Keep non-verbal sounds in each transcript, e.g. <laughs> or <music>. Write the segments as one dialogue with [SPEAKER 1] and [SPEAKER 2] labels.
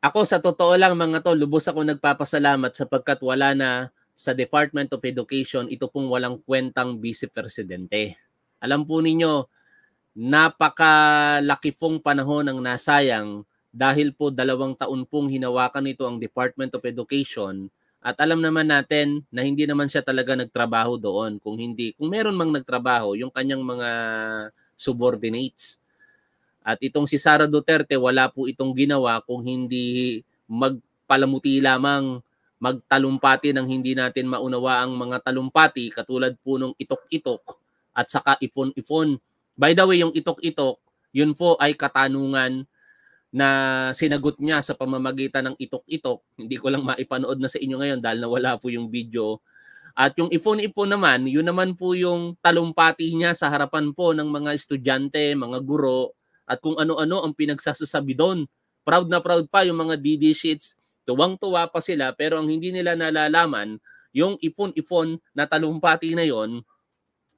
[SPEAKER 1] Ako sa totoo lang mga to, lubos ako nagpapasalamat sapagkat wala na sa Department of Education ito pong walang kwentang vice presidente. Alam po ninyo, napakalaki pong panahon ang nasayang dahil po dalawang taon pong hinawakan nito ang Department of Education at alam naman natin na hindi naman siya talaga nagtrabaho doon kung hindi kung meron mang nagtrabaho yung kanyang mga subordinates at itong si Sara Duterte, wala po itong ginawa kung hindi magpalamuti lamang magtalumpati ng hindi natin maunawa ang mga talumpati katulad po nung itok-itok at saka ipon-ipon. By the way, yung itok-itok, yun po ay katanungan na sinagot niya sa pamamagitan ng itok-itok. Hindi ko lang maipanood na sa inyo ngayon dahil nawala po yung video. At yung ipon-ipon naman, yun naman po yung talumpati niya sa harapan po ng mga estudyante, mga guro, at kung ano-ano ang pinagsasasabi doon. Proud na proud pa yung mga DD sheets, tuwang-tuwa pa sila pero ang hindi nila nalalaman, yung ipon-ipon na talumpati na yon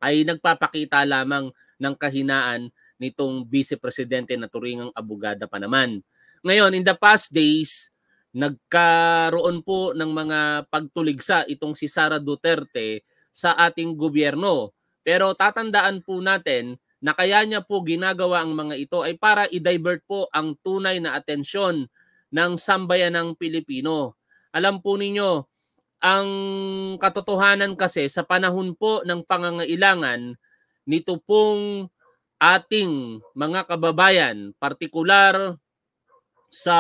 [SPEAKER 1] ay nagpapakita lamang ng kahinaan nitong vice presidente na turingang abugada pa naman. Ngayon, in the past days, nagkaroon po ng mga pagtuligsa itong si Sara Duterte sa ating gobyerno. Pero tatandaan po natin na kaya niya po ginagawa ang mga ito ay para i-divert po ang tunay na atensyon ng sambayan ng Pilipino. Alam po ninyo, ang katotohanan kasi sa panahon po ng pangangailangan nito pong ating mga kababayan, partikular sa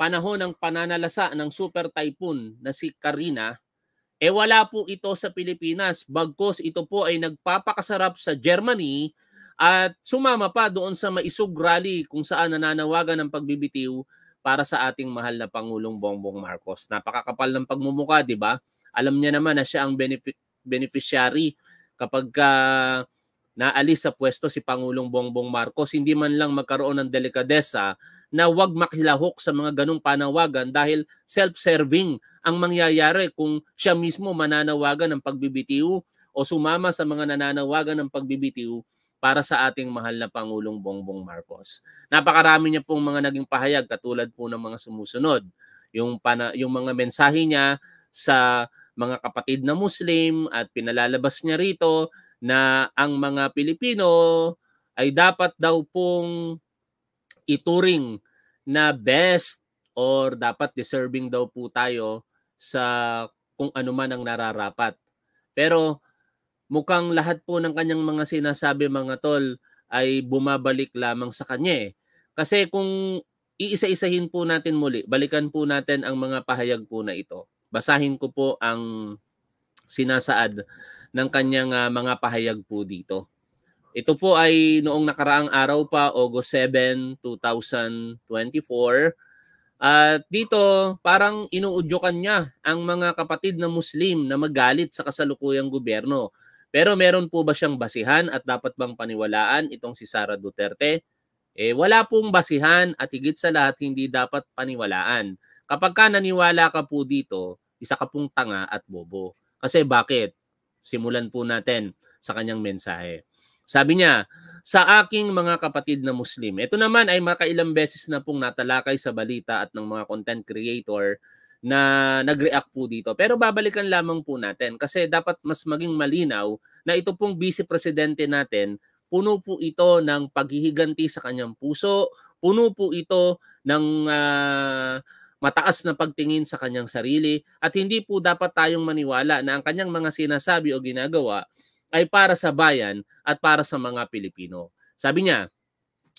[SPEAKER 1] panahon ng pananalasa ng super typhoon na si Karina, E eh wala po ito sa Pilipinas. Bagkos ito po ay nagpapakasarap sa Germany at sumama pa doon sa maisog rally kung saan nananawagan ng pagbibitiw para sa ating mahal na Pangulong Bongbong Marcos. Napakakapal ng pagmumuka, di ba? Alam niya naman na siya ang benefic- beneficiary kapag uh, naalis sa pwesto si Pangulong Bongbong Marcos. Hindi man lang magkaroon ng delikadesa na wag makilahok sa mga ganong panawagan dahil self-serving ang mangyayari kung siya mismo mananawagan ng pagbibitiw o sumama sa mga nananawagan ng pagbibitiw para sa ating mahal na Pangulong Bongbong Marcos. Napakarami niya pong mga naging pahayag katulad po ng mga sumusunod. Yung, pana, yung mga mensahe niya sa mga kapatid na Muslim at pinalalabas niya rito na ang mga Pilipino ay dapat daw pong ituring na best or dapat deserving daw po tayo sa kung ano man ang nararapat. Pero mukhang lahat po ng kanyang mga sinasabi mga tol ay bumabalik lamang sa kanya eh. Kasi kung iisa-isahin po natin muli, balikan po natin ang mga pahayag po na ito. Basahin ko po ang sinasaad ng kanyang uh, mga pahayag po dito. Ito po ay noong nakaraang araw pa, August 7, 2024. At dito, parang inuudyokan niya ang mga kapatid na Muslim na magalit sa kasalukuyang gobyerno. Pero meron po ba siyang basihan at dapat bang paniwalaan itong si Sara Duterte? Eh, wala pong basihan at higit sa lahat hindi dapat paniwalaan. Kapag ka naniwala ka po dito, isa ka pong tanga at bobo. Kasi bakit? Simulan po natin sa kanyang mensahe. Sabi niya, sa aking mga kapatid na Muslim. Ito naman ay makailang beses na pong natalakay sa balita at ng mga content creator na nag-react po dito. Pero babalikan lamang po natin kasi dapat mas maging malinaw na ito pong vice presidente natin, puno po ito ng paghihiganti sa kanyang puso, puno po ito ng uh, mataas na pagtingin sa kanyang sarili at hindi po dapat tayong maniwala na ang kanyang mga sinasabi o ginagawa ay para sa bayan at para sa mga Pilipino. Sabi niya,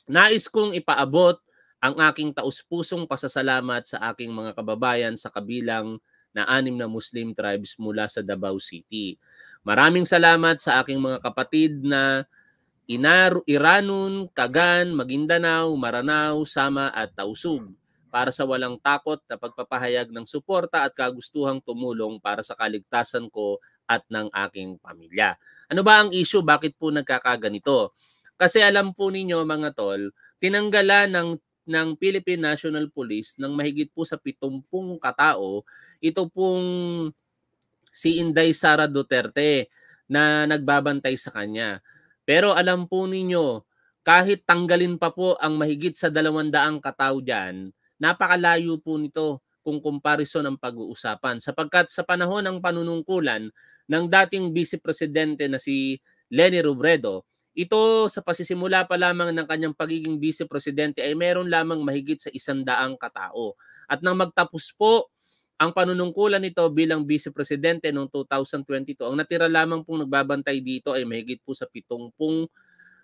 [SPEAKER 1] nais kong ipaabot ang aking taus-pusong pasasalamat sa aking mga kababayan sa kabilang na anim na Muslim tribes mula sa Davao City. Maraming salamat sa aking mga kapatid na Inar Iranun, Kagan, Maguindanao, Maranao, Sama at Tausug para sa walang takot na pagpapahayag ng suporta at kagustuhang tumulong para sa kaligtasan ko at ng aking pamilya. Ano ba ang issue? Bakit po nagkakaganito? Kasi alam po ninyo mga tol, tinanggala ng ng Philippine National Police ng mahigit po sa 70 katao ito pong si Inday Sara Duterte na nagbabantay sa kanya. Pero alam po ninyo, kahit tanggalin pa po ang mahigit sa 200 katao dyan, napakalayo po nito kung comparison ang pag-uusapan. Sapagkat sa panahon ng panunungkulan, ng dating Vice Presidente na si Lenny Robredo, ito sa pasisimula pa lamang ng kanyang pagiging Vice Presidente ay meron lamang mahigit sa isandaang katao. At nang magtapos po ang panunungkulan nito bilang Vice Presidente noong 2022, ang natira lamang pong nagbabantay dito ay mahigit po sa 70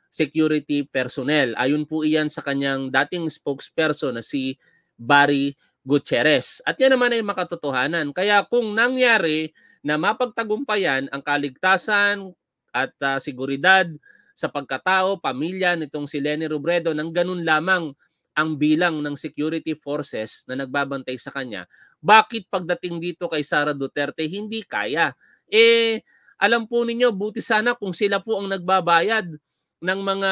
[SPEAKER 1] security personnel. Ayon po iyan sa kanyang dating spokesperson na si Barry Gutierrez. At yan naman ay makatotohanan. Kaya kung nangyari na mapagtagumpayan ang kaligtasan at uh, ah, siguridad sa pagkatao, pamilya nitong si Lenny Robredo nang ganun lamang ang bilang ng security forces na nagbabantay sa kanya. Bakit pagdating dito kay Sara Duterte hindi kaya? Eh alam po ninyo buti sana kung sila po ang nagbabayad ng mga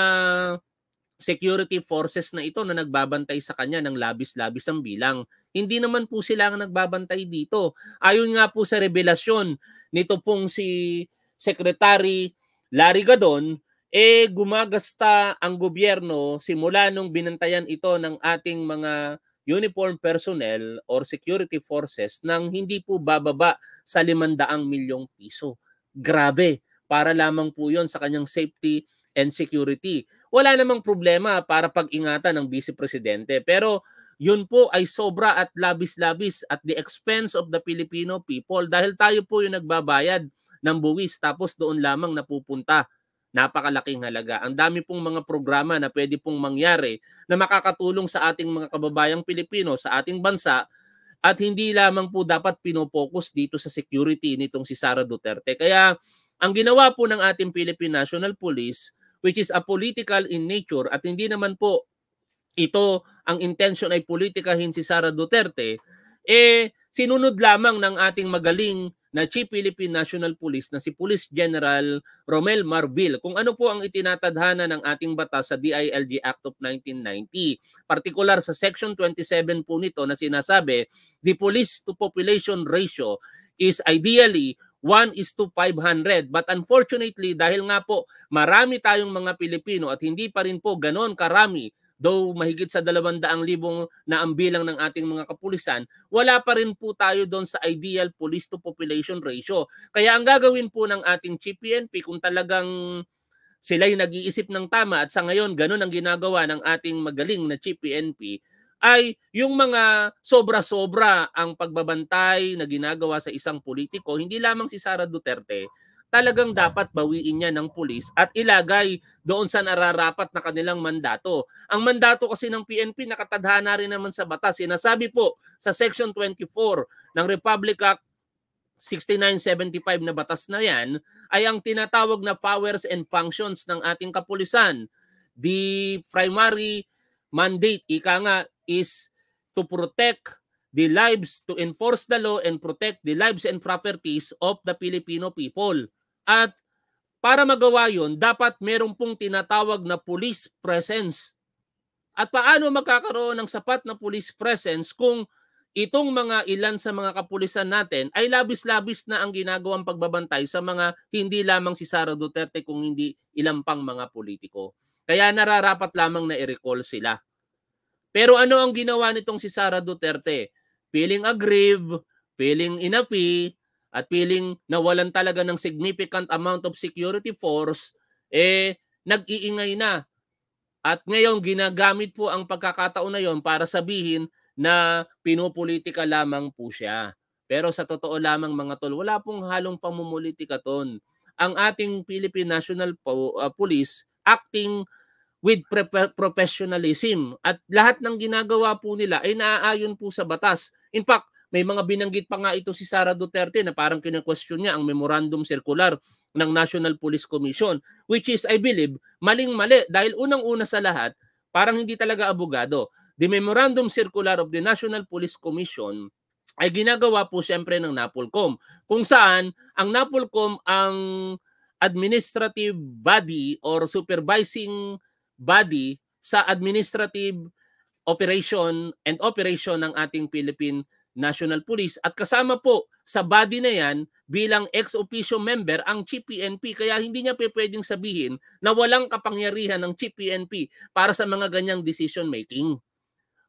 [SPEAKER 1] security forces na ito na nagbabantay sa kanya ng labis-labis ang bilang. Hindi naman po sila ang nagbabantay dito. Ayon nga po sa revelasyon nito pong si Secretary Larry Gadon, eh gumagasta ang gobyerno simula nung binantayan ito ng ating mga uniform personnel or security forces nang hindi po bababa sa 500 milyong piso. Grabe, para lamang po yon sa kanyang safety and security. Wala namang problema para pag-ingatan ng vice presidente pero yun po ay sobra at labis-labis at the expense of the Filipino people dahil tayo po yung nagbabayad ng buwis tapos doon lamang napupunta. Napakalaking halaga. Ang dami pong mga programa na pwede pong mangyari na makakatulong sa ating mga kababayang Pilipino, sa ating bansa, at hindi lamang po dapat pinopokus dito sa security nitong si Sara Duterte. Kaya ang ginawa po ng ating Philippine National Police, which is a political in nature at hindi naman po ito ang intention ay politikahin si Sara Duterte, eh sinunod lamang ng ating magaling na Chief Philippine National Police na si Police General Romel Marville kung ano po ang itinatadhana ng ating batas sa DILG Act of 1990. Partikular sa Section 27 po nito na sinasabi, the police to population ratio is ideally 1 is to 500. But unfortunately, dahil nga po marami tayong mga Pilipino at hindi pa rin po ganoon karami Though mahigit sa 200,000 na ang bilang ng ating mga kapulisan, wala pa rin po tayo doon sa ideal police to population ratio. Kaya ang gagawin po ng ating chief kung talagang sila yung nag-iisip ng tama at sa ngayon ganun ang ginagawa ng ating magaling na chief ay yung mga sobra-sobra ang pagbabantay na ginagawa sa isang politiko, hindi lamang si Sara Duterte, talagang dapat bawiin niya ng pulis at ilagay doon sa nararapat na kanilang mandato. Ang mandato kasi ng PNP nakatadhana rin naman sa batas. Sinasabi po sa Section 24 ng Republic Act 6975 na batas na yan ay ang tinatawag na powers and functions ng ating kapulisan. The primary mandate, ika nga, is to protect the lives, to enforce the law and protect the lives and properties of the Filipino people. At para magawa yon dapat meron pong tinatawag na police presence. At paano magkakaroon ng sapat na police presence kung itong mga ilan sa mga kapulisan natin ay labis-labis na ang ginagawang pagbabantay sa mga hindi lamang si Sara Duterte kung hindi ilang pang mga politiko. Kaya nararapat lamang na i-recall sila. Pero ano ang ginawa nitong si Sara Duterte? Feeling aggrieved, feeling inapi, at piling nawalan talaga ng significant amount of security force, eh nag-iingay na. At ngayon ginagamit po ang pagkakataon na yon para sabihin na pinupolitika lamang po siya. Pero sa totoo lamang mga tol, wala pong halong pamumulitika ton. Ang ating Philippine National po, uh, Police acting with pre- professionalism at lahat ng ginagawa po nila ay naaayon po sa batas. In fact, may mga binanggit pa nga ito si Sara Duterte na parang kina niya ang memorandum circular ng National Police Commission which is I believe maling-mali dahil unang-una sa lahat parang hindi talaga abogado. The Memorandum Circular of the National Police Commission ay ginagawa po siyempre ng NAPOLCOM kung saan ang NAPOLCOM ang administrative body or supervising body sa administrative operation and operation ng ating Philippine National Police at kasama po sa body na yan bilang ex officio member ang Chief kaya hindi niya pwedeng sabihin na walang kapangyarihan ng Chief para sa mga ganyang decision making.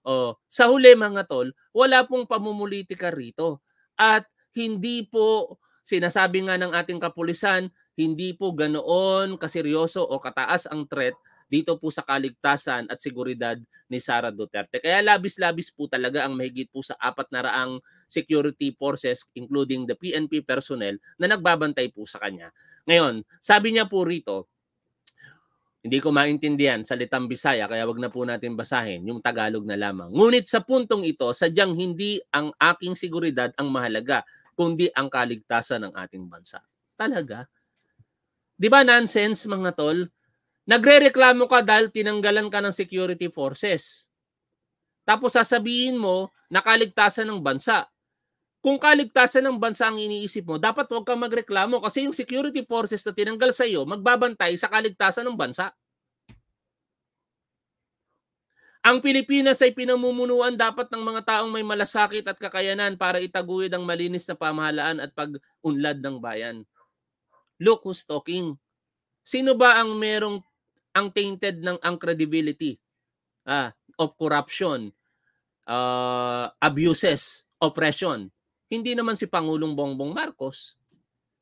[SPEAKER 1] O, oh, sa huli mga tol, wala pong pamumulitika rito at hindi po sinasabi nga ng ating kapulisan hindi po ganoon kaseryoso o kataas ang threat dito po sa kaligtasan at seguridad ni Sara Duterte. Kaya labis-labis po talaga ang mahigit po sa apat na raang security forces including the PNP personnel na nagbabantay po sa kanya. Ngayon, sabi niya po rito, hindi ko maintindihan salitang Bisaya kaya wag na po natin basahin yung Tagalog na lamang. Ngunit sa puntong ito, sadyang hindi ang aking seguridad ang mahalaga kundi ang kaligtasan ng ating bansa. Talaga? Di ba nonsense mga tol? Nagrereklamo ka dahil tinanggalan ka ng security forces. Tapos sasabihin mo na kaligtasan ng bansa. Kung kaligtasan ng bansa ang iniisip mo, dapat huwag kang magreklamo kasi yung security forces na tinanggal sa iyo magbabantay sa kaligtasan ng bansa. Ang Pilipinas ay pinamumunuan dapat ng mga taong may malasakit at kakayanan para itaguyod ang malinis na pamahalaan at pag-unlad ng bayan. Look who's talking. Sino ba ang merong ang tainted ng ang credibility ah, of corruption, uh, abuses, oppression. Hindi naman si Pangulong Bongbong Marcos.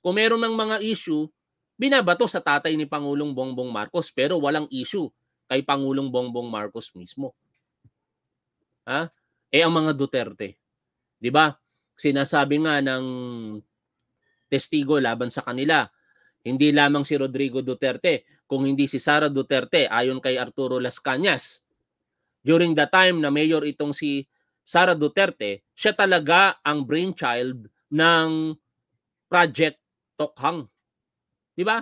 [SPEAKER 1] Kung meron ng mga issue, binabato sa tatay ni Pangulong Bongbong Marcos pero walang issue kay Pangulong Bongbong Marcos mismo. Ha? Eh ang mga Duterte, 'di ba? Sinasabi nga ng testigo laban sa kanila, hindi lamang si Rodrigo Duterte, kung hindi si Sara Duterte ayon kay Arturo Las Cañas. During the time na mayor itong si Sara Duterte, siya talaga ang brainchild ng Project Tokhang. 'Di ba?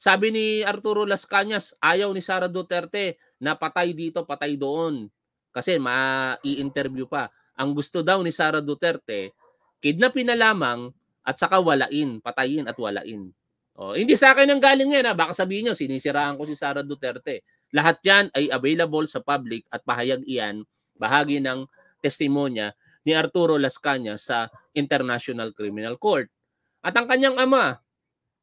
[SPEAKER 1] Sabi ni Arturo Las Cañas, ayaw ni Sara Duterte na patay dito, patay doon. Kasi ma-i-interview pa. Ang gusto daw ni Sara Duterte, kidnapin na lamang at saka walain, patayin at walain. Oh, hindi sa akin ang galing yan. Ha? Baka sabihin nyo, sinisiraan ko si Sara Duterte. Lahat yan ay available sa public at pahayag iyan, bahagi ng testimonya ni Arturo Las sa International Criminal Court. At ang kanyang ama,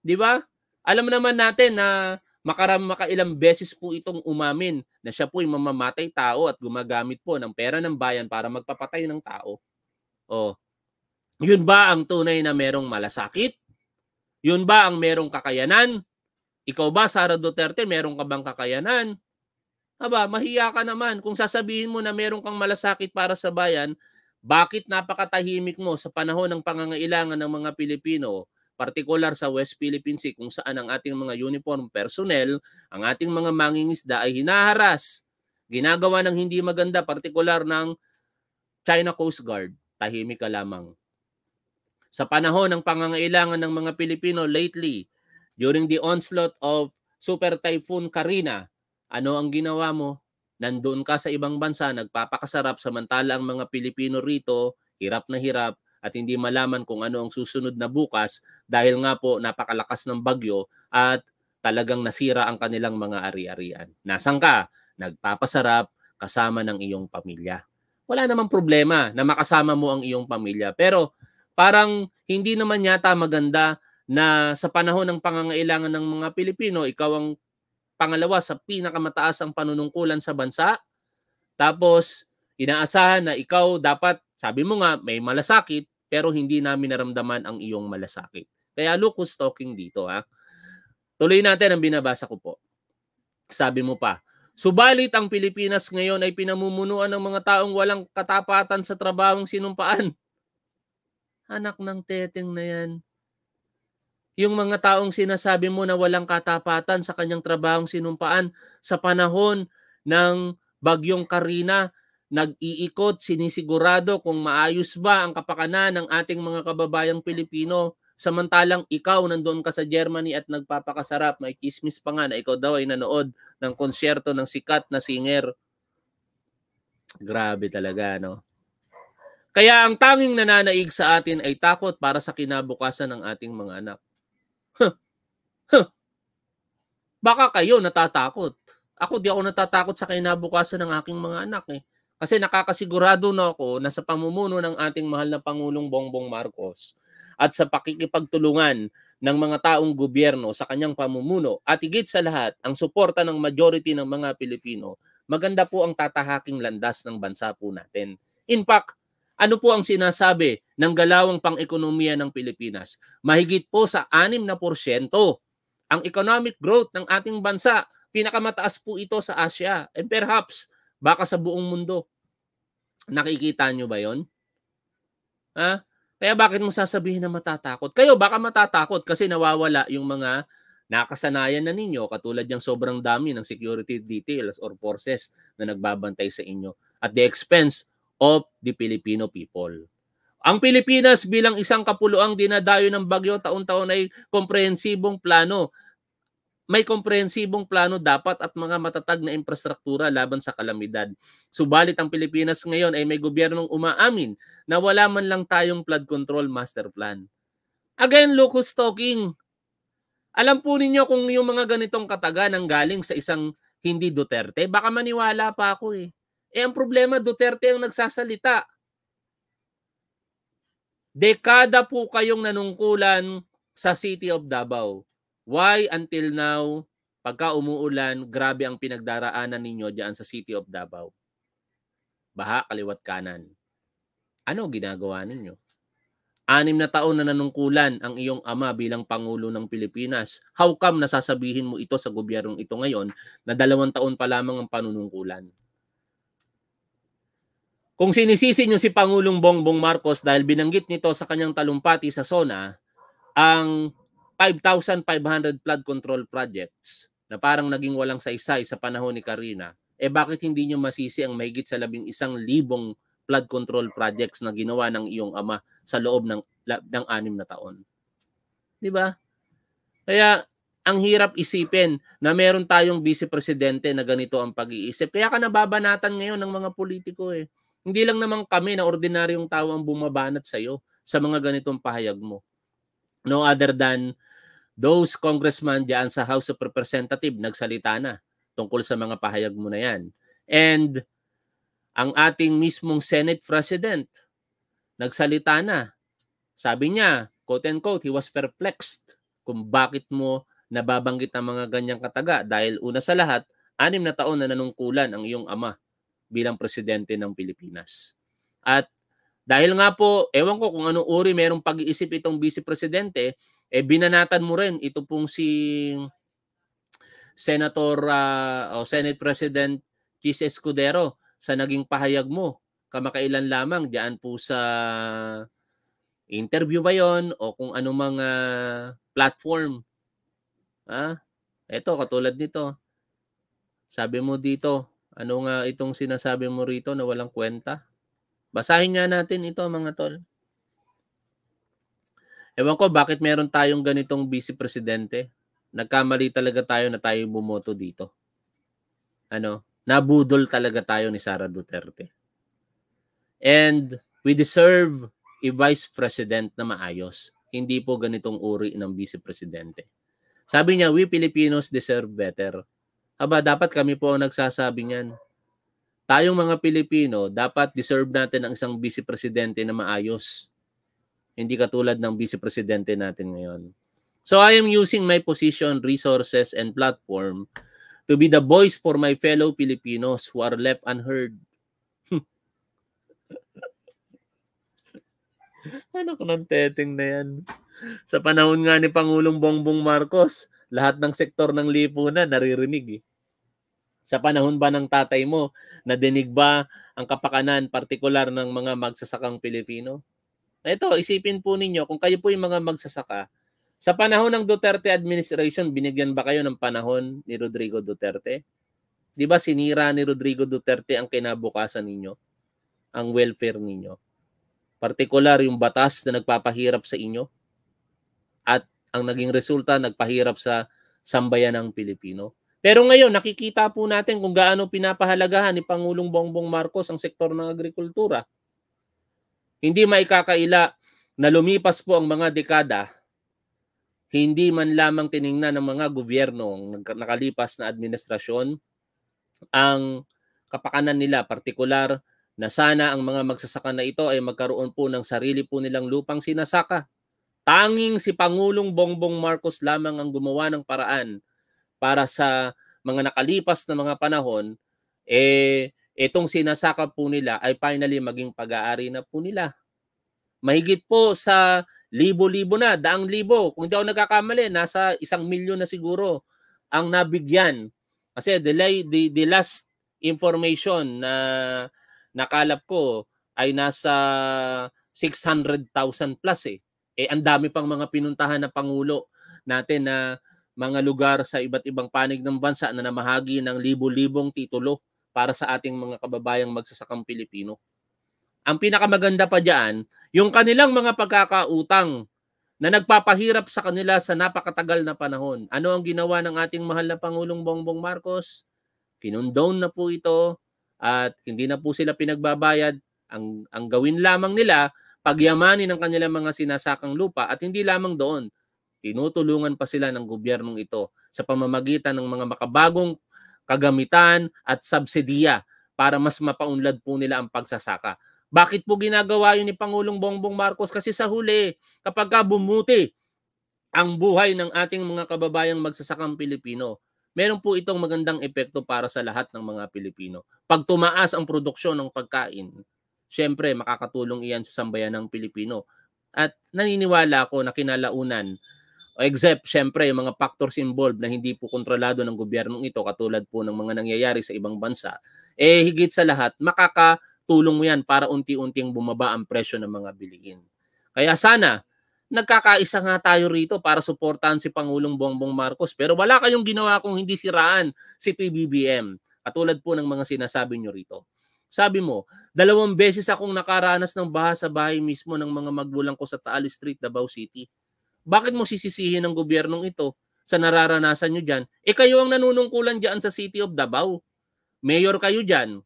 [SPEAKER 1] di ba? Alam naman natin na makaram makailang beses po itong umamin na siya po'y mamamatay tao at gumagamit po ng pera ng bayan para magpapatay ng tao. Oh. Yun ba ang tunay na merong malasakit? Yun ba ang merong kakayanan? Ikaw ba, Sara Duterte, meron ka bang kakayanan? Aba, mahiya ka naman. Kung sasabihin mo na meron kang malasakit para sa bayan, bakit napakatahimik mo sa panahon ng pangangailangan ng mga Pilipino, partikular sa West Philippine Sea kung saan ang ating mga uniform personnel, ang ating mga mangingisda ay hinaharas, ginagawa ng hindi maganda, partikular ng China Coast Guard, tahimik ka lamang. Sa panahon ng pangangailangan ng mga Pilipino lately, during the onslaught of Super Typhoon Karina, ano ang ginawa mo? Nandoon ka sa ibang bansa, nagpapakasarap samantala ang mga Pilipino rito, hirap na hirap at hindi malaman kung ano ang susunod na bukas dahil nga po napakalakas ng bagyo at talagang nasira ang kanilang mga ari-arian. Nasaan ka? Nagpapasarap kasama ng iyong pamilya. Wala namang problema na makasama mo ang iyong pamilya. Pero parang hindi naman yata maganda na sa panahon ng pangangailangan ng mga Pilipino, ikaw ang pangalawa sa pinakamataas ang panunungkulan sa bansa. Tapos, inaasahan na ikaw dapat, sabi mo nga, may malasakit, pero hindi namin naramdaman ang iyong malasakit. Kaya look who's talking dito ha. Tuloy natin ang binabasa ko po. Sabi mo pa, Subalit ang Pilipinas ngayon ay pinamumunuan ng mga taong walang katapatan sa trabahong sinumpaan anak ng teteng na yan. Yung mga taong sinasabi mo na walang katapatan sa kanyang trabahong sinumpaan sa panahon ng bagyong Karina, nag-iikot, sinisigurado kung maayos ba ang kapakanan ng ating mga kababayang Pilipino. Samantalang ikaw nandoon ka sa Germany at nagpapakasarap, may kismis pa nga na ikaw daw ay nanood ng konsyerto ng sikat na singer. Grabe talaga, no? Kaya ang tanging nananaig sa atin ay takot para sa kinabukasan ng ating mga anak. Baka kayo natatakot. Ako di ako natatakot sa kinabukasan ng aking mga anak eh. Kasi nakakasigurado na ako na sa pamumuno ng ating mahal na Pangulong Bongbong Marcos at sa pakikipagtulungan ng mga taong gobyerno sa kanyang pamumuno at higit sa lahat ang suporta ng majority ng mga Pilipino, maganda po ang tatahaking landas ng bansa po natin. In fact, ano po ang sinasabi ng galawang pang-ekonomiya ng Pilipinas? Mahigit po sa 6 na porsyento ang economic growth ng ating bansa. Pinakamataas po ito sa Asia and perhaps baka sa buong mundo. Nakikita nyo ba yon? Ha? Kaya bakit mo sasabihin na matatakot? Kayo baka matatakot kasi nawawala yung mga nakasanayan na ninyo katulad yung sobrang dami ng security details or forces na nagbabantay sa inyo at the expense of the Filipino people. Ang Pilipinas bilang isang kapuluang dinadayo ng bagyo taon-taon ay komprehensibong plano. May komprehensibong plano dapat at mga matatag na infrastruktura laban sa kalamidad. Subalit ang Pilipinas ngayon ay may gobyernong umaamin na wala man lang tayong flood control master plan. Again, look talking. Alam po ninyo kung yung mga ganitong kataga nang galing sa isang hindi Duterte, baka maniwala pa ako eh. Eh ang problema, Duterte ang nagsasalita. Dekada po kayong nanungkulan sa City of Davao. Why until now, pagka umuulan, grabe ang pinagdaraanan ninyo diyan sa City of Davao? Baha, kaliwat kanan. Ano ginagawa ninyo? Anim na taon na nanungkulan ang iyong ama bilang Pangulo ng Pilipinas. How come nasasabihin mo ito sa gobyernong ito ngayon na dalawang taon pa lamang ang panunungkulan? Kung sinisisi niyo si Pangulong Bongbong Marcos dahil binanggit nito sa kanyang talumpati sa SONA, ang 5,500 flood control projects na parang naging walang saysay sa panahon ni Karina, eh bakit hindi niyo masisi ang mahigit sa labing isang libong flood control projects na ginawa ng iyong ama sa loob ng, ng anim na taon? Di ba? Kaya ang hirap isipin na meron tayong vice presidente na ganito ang pag-iisip. Kaya ka nababanatan ngayon ng mga politiko eh. Hindi lang naman kami na ordinaryong tao ang bumabanat sa iyo sa mga ganitong pahayag mo. No other than those congressmen diyan sa House of Representatives nagsalita na tungkol sa mga pahayag mo na yan. And ang ating mismong Senate President nagsalita na. Sabi niya, quote and quote, he was perplexed kung bakit mo nababanggit ang mga ganyang kataga dahil una sa lahat, anim na taon na nanungkulan ang iyong ama bilang presidente ng Pilipinas. At dahil nga po, ewan ko kung anong uri merong pag-iisip itong vice presidente, eh binanatan mo rin ito pong si Senator uh, o Senate President Chis Escudero sa naging pahayag mo kamakailan lamang diyan po sa interview ba yon o kung ano mga ah, platform. Ha? Ah, ito, katulad nito. Sabi mo dito, ano nga itong sinasabi mo rito na walang kwenta? Basahin nga natin ito mga tol. Ewan ko bakit meron tayong ganitong vice presidente. Nagkamali talaga tayo na tayo bumoto dito. Ano? Nabudol talaga tayo ni Sara Duterte. And we deserve a vice president na maayos. Hindi po ganitong uri ng vice presidente. Sabi niya, we Filipinos deserve better aba dapat kami po ang nagsasabi niyan. Tayong mga Pilipino, dapat deserve natin ang isang vice-presidente na maayos. Hindi katulad ng vice-presidente natin ngayon. So I am using my position, resources, and platform to be the voice for my fellow Filipinos who are left unheard. <laughs> ano ko ng teteng na yan? Sa panahon nga ni Pangulong Bongbong Marcos, lahat ng sektor ng lipunan naririnig eh. Sa panahon ba ng tatay mo, nadinig ba ang kapakanan partikular ng mga magsasakang Pilipino? Ito, isipin po ninyo, kung kayo po yung mga magsasaka, sa panahon ng Duterte administration, binigyan ba kayo ng panahon ni Rodrigo Duterte? Di ba sinira ni Rodrigo Duterte ang kinabukasan ninyo? Ang welfare ninyo? Partikular yung batas na nagpapahirap sa inyo? At ang naging resulta, nagpahirap sa sambayan ng Pilipino. Pero ngayon, nakikita po natin kung gaano pinapahalagahan ni Pangulong Bongbong Marcos ang sektor ng agrikultura. Hindi maikakaila na lumipas po ang mga dekada, hindi man lamang tiningnan ng mga gobyerno ng nakalipas na administrasyon ang kapakanan nila, partikular na sana ang mga magsasaka na ito ay magkaroon po ng sarili po nilang lupang sinasaka Tanging si Pangulong Bongbong Marcos lamang ang gumawa ng paraan para sa mga nakalipas na mga panahon, eh, itong sinasakap po nila ay finally maging pag-aari na po nila. Mahigit po sa libo-libo na, daang libo. Kung hindi ako nagkakamali, nasa isang milyon na siguro ang nabigyan. Kasi the, the, the last information na nakalap ko ay nasa 600,000 plus eh eh ang dami pang mga pinuntahan na pangulo natin na mga lugar sa iba't ibang panig ng bansa na namahagi ng libo-libong titulo para sa ating mga kababayang magsasakang Pilipino. Ang pinakamaganda pa diyan, yung kanilang mga pagkakautang na nagpapahirap sa kanila sa napakatagal na panahon. Ano ang ginawa ng ating mahal na Pangulong Bongbong Marcos? Kinundown na po ito at hindi na po sila pinagbabayad. Ang, ang gawin lamang nila pagyamanin ang kanilang mga sinasakang lupa at hindi lamang doon, tinutulungan pa sila ng gobyernong ito sa pamamagitan ng mga makabagong kagamitan at subsidiya para mas mapaunlad po nila ang pagsasaka. Bakit po ginagawa yun ni Pangulong Bongbong Marcos? Kasi sa huli, kapag bumuti ang buhay ng ating mga kababayang magsasakang Pilipino, meron po itong magandang epekto para sa lahat ng mga Pilipino. Pag tumaas ang produksyon ng pagkain, syempre makakatulong iyan sa sambayan ng Pilipino. At naniniwala ako na kinalaunan, except syempre yung mga factors involved na hindi po kontrolado ng gobyernong ito, katulad po ng mga nangyayari sa ibang bansa, eh higit sa lahat, makakatulong mo yan para unti-unting bumaba ang presyo ng mga bilihin. Kaya sana, nagkakaisa nga tayo rito para suportahan si Pangulong Bongbong Marcos. Pero wala kayong ginawa kung hindi siraan si PBBM. Katulad po ng mga sinasabi nyo rito. Sabi mo, dalawang beses akong nakaranas ng baha sa bahay mismo ng mga magulang ko sa Taal Street, Davao City. Bakit mo sisisihin ng gobyernong ito sa nararanasan nyo dyan? E kayo ang nanunungkulan dyan sa City of Davao. Mayor kayo dyan.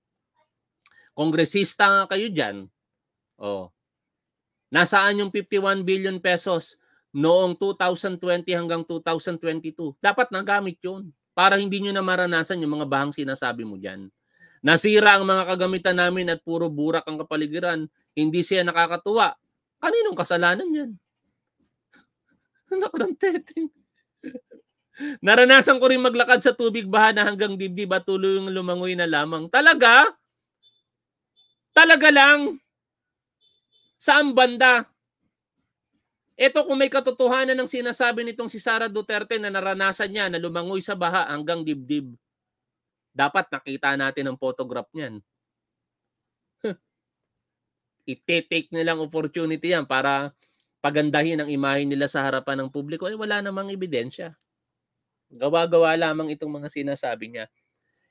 [SPEAKER 1] Kongresista nga kayo dyan. Oh. Nasaan yung 51 billion pesos noong 2020 hanggang 2022? Dapat nagamit yun para hindi nyo na maranasan yung mga bahang sinasabi mo dyan. Nasira ang mga kagamitan namin at puro burak ang kapaligiran. Hindi siya nakakatuwa. Kaninong kasalanan yan? Anak <laughs> ng <laughs> Naranasan ko rin maglakad sa tubig baha na hanggang dibdib at yung lumangoy na lamang. Talaga? Talaga lang? Saan banda? Ito kung may katotohanan ng sinasabi nitong si Sara Duterte na naranasan niya na lumangoy sa baha hanggang dibdib. Dapat nakita natin ang photograph niyan. <laughs> Ite-take na lang opportunity yan para pagandahin ang imahe nila sa harapan ng publiko. Eh, wala namang ebidensya. Gawa-gawa lamang itong mga sinasabi niya.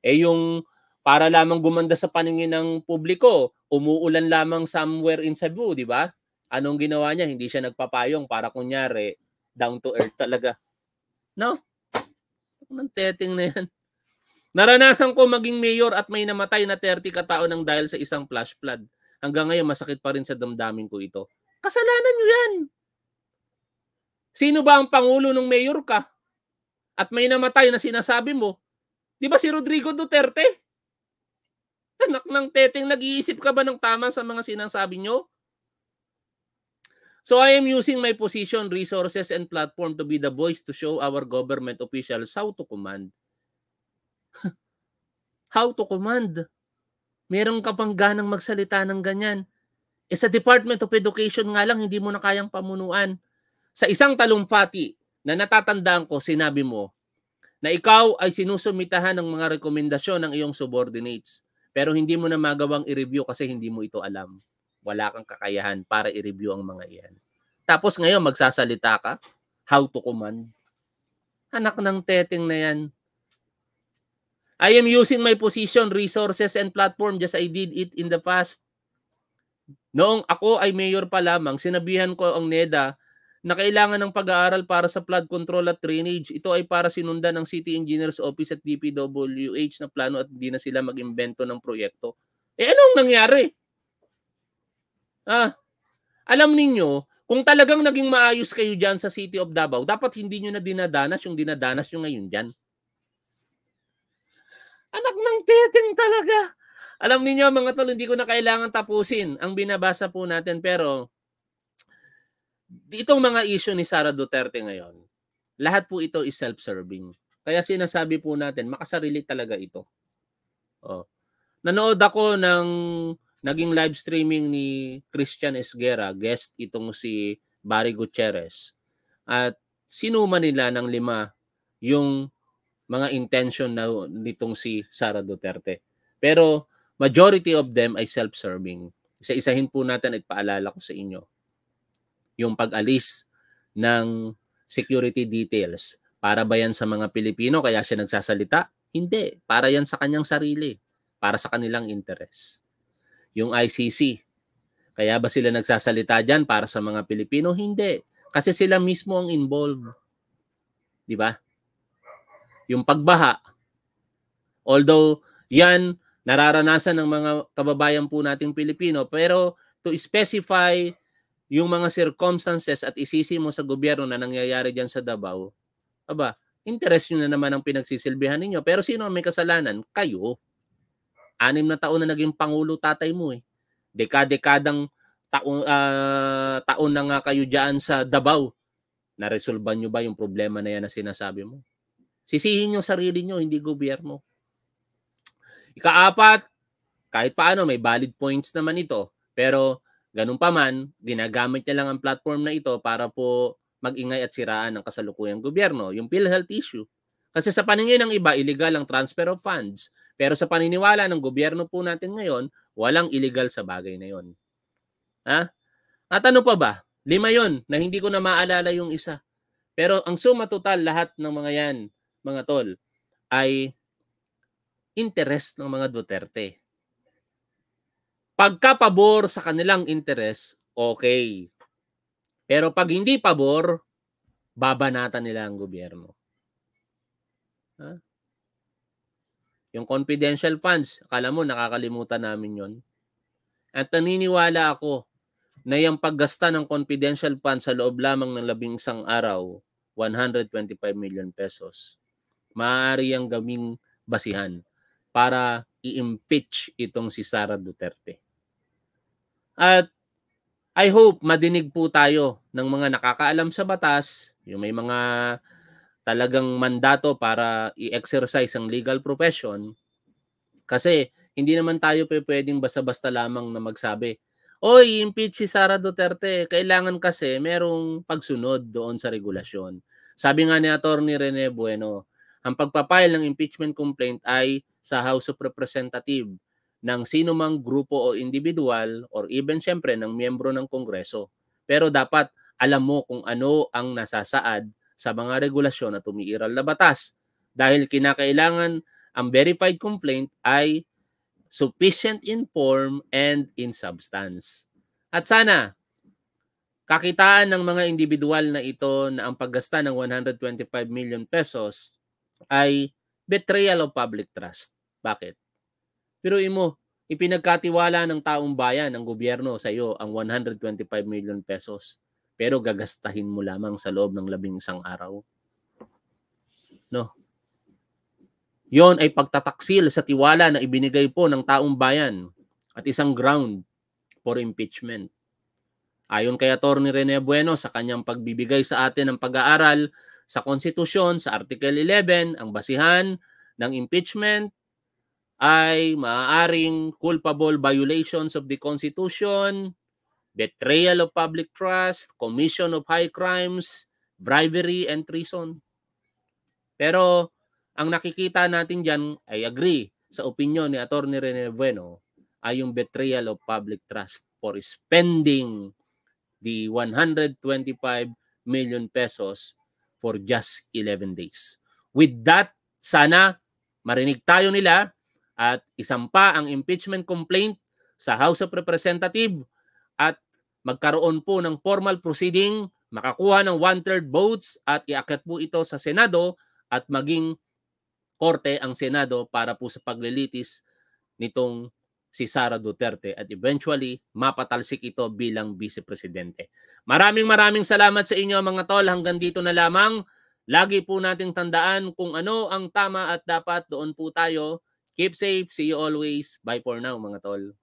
[SPEAKER 1] Eh yung para lamang gumanda sa paningin ng publiko, umuulan lamang somewhere in Cebu, di ba? Anong ginawa niya? Hindi siya nagpapayong para kunyari down to earth talaga. No? Anong teting na yan? Naranasan ko maging mayor at may namatay na 30 katao ng dahil sa isang flash flood. Hanggang ngayon masakit pa rin sa damdamin ko ito. Kasalanan nyo yan. Sino ba ang pangulo ng mayor ka? At may namatay na sinasabi mo? Di ba si Rodrigo Duterte? Anak ng teteng, nag-iisip ka ba ng tama sa mga sinasabi nyo? So I am using my position, resources, and platform to be the voice to show our government officials how to command <laughs> How to command. Meron ka pang ganang magsalita ng ganyan. E sa Department of Education nga lang, hindi mo na kayang pamunuan. Sa isang talumpati na natatandaan ko, sinabi mo na ikaw ay sinusumitahan ng mga rekomendasyon ng iyong subordinates pero hindi mo na magawang i-review kasi hindi mo ito alam. Wala kang kakayahan para i-review ang mga iyan. Tapos ngayon, magsasalita ka, how to command. Anak ng teteng na yan, I am using my position, resources, and platform just I did it in the past. Noong ako ay mayor pa lamang, sinabihan ko ang NEDA na kailangan ng pag-aaral para sa flood control at drainage. Ito ay para sinundan ng City Engineers Office at DPWH na plano at hindi na sila mag-imbento ng proyekto. Eh anong nangyari? Ah, alam ninyo, kung talagang naging maayos kayo dyan sa City of Davao, dapat hindi nyo na dinadanas yung dinadanas nyo ngayon dyan. Anak ng titing talaga. Alam niyo mga tol, hindi ko na kailangan tapusin ang binabasa po natin pero itong mga issue ni Sara Duterte ngayon, lahat po ito is self-serving. Kaya sinasabi po natin, makasarili talaga ito. Oh. Nanood ako ng naging live streaming ni Christian Esguera, guest itong si Barry Gutierrez. At sinuma nila ng lima yung mga intention na nitong si Sara Duterte. Pero majority of them ay self-serving. Isa-isahin po natin at paalala ko sa inyo yung pag-alis ng security details. Para ba yan sa mga Pilipino kaya siya nagsasalita? Hindi. Para yan sa kanyang sarili. Para sa kanilang interest. Yung ICC, kaya ba sila nagsasalita dyan para sa mga Pilipino? Hindi. Kasi sila mismo ang involved. Di ba? yung pagbaha. Although yan nararanasan ng mga kababayan po nating Pilipino, pero to specify yung mga circumstances at isisi mo sa gobyerno na nangyayari diyan sa Davao, aba, interest nyo na naman ang pinagsisilbihan ninyo. Pero sino ang may kasalanan? Kayo. Anim na taon na naging pangulo tatay mo eh. Dekadekadang taon, uh, taon na nga kayo dyan sa Davao. Naresolban nyo ba yung problema na yan na sinasabi mo? Sisihin yung sarili nyo, hindi gobyerno. Ikaapat, kahit paano may valid points naman ito. Pero ganun pa man, ginagamit niya lang ang platform na ito para po magingay at siraan ng kasalukuyang gobyerno, yung PhilHealth issue. Kasi sa paningin ng iba, illegal ang transfer of funds. Pero sa paniniwala ng gobyerno po natin ngayon, walang illegal sa bagay na yon. Ha? At ano pa ba? Lima yon na hindi ko na maalala yung isa. Pero ang sumatotal lahat ng mga yan mga tol, ay interest ng mga Duterte. Pagka pabor sa kanilang interest, okay. Pero pag hindi pabor, babanatan nila ang gobyerno. Ha? Yung confidential funds, akala mo nakakalimutan namin yon. At naniniwala ako na yung paggasta ng confidential funds sa loob lamang ng labing isang araw, 125 million pesos maaari ang gaming basihan para i-impeach itong si Sara Duterte. At I hope madinig po tayo ng mga nakakaalam sa batas, yung may mga talagang mandato para i-exercise ang legal profession kasi hindi naman tayo pwedeng basta-basta lamang na magsabi, Oy, impeach si Sara Duterte. Kailangan kasi merong pagsunod doon sa regulasyon. Sabi nga ni Attorney Rene Bueno, ang pagpapile ng impeachment complaint ay sa House of Representatives ng sino mang grupo o individual or even siyempre ng miyembro ng Kongreso. Pero dapat alam mo kung ano ang nasasaad sa mga regulasyon na umiiral na batas dahil kinakailangan ang verified complaint ay sufficient in form and in substance. At sana, kakitaan ng mga individual na ito na ang paggasta ng 125 million pesos ay betrayal of public trust. Bakit? Pero imo, ipinagkatiwala ng taong bayan, ng gobyerno sa iyo ang 125 million pesos. Pero gagastahin mo lamang sa loob ng labing isang araw. No? Yon ay pagtataksil sa tiwala na ibinigay po ng taong bayan at isang ground for impeachment. Ayon kay Atty. Rene Bueno sa kanyang pagbibigay sa atin ng pag-aaral sa konstitusyon sa Article 11 ang basihan ng impeachment ay maaaring culpable violations of the Constitution, betrayal of public trust, commission of high crimes, bribery, and treason. Pero ang nakikita natin diyan ay agree sa opinion ni Attorney Rene Bueno, ay yung betrayal of public trust for spending the 125 million pesos for just 11 days. With that, sana marinig tayo nila at isang pa ang impeachment complaint sa House of Representatives at magkaroon po ng formal proceeding, makakuha ng one-third votes at iakyat po ito sa Senado at maging korte ang Senado para po sa paglilitis nitong si Sara Duterte at eventually mapatalsik ito bilang vice presidente. Maraming maraming salamat sa inyo mga tol. Hanggang dito na lamang. Lagi po nating tandaan kung ano ang tama at dapat doon po tayo. Keep safe. See you always. Bye for now mga tol.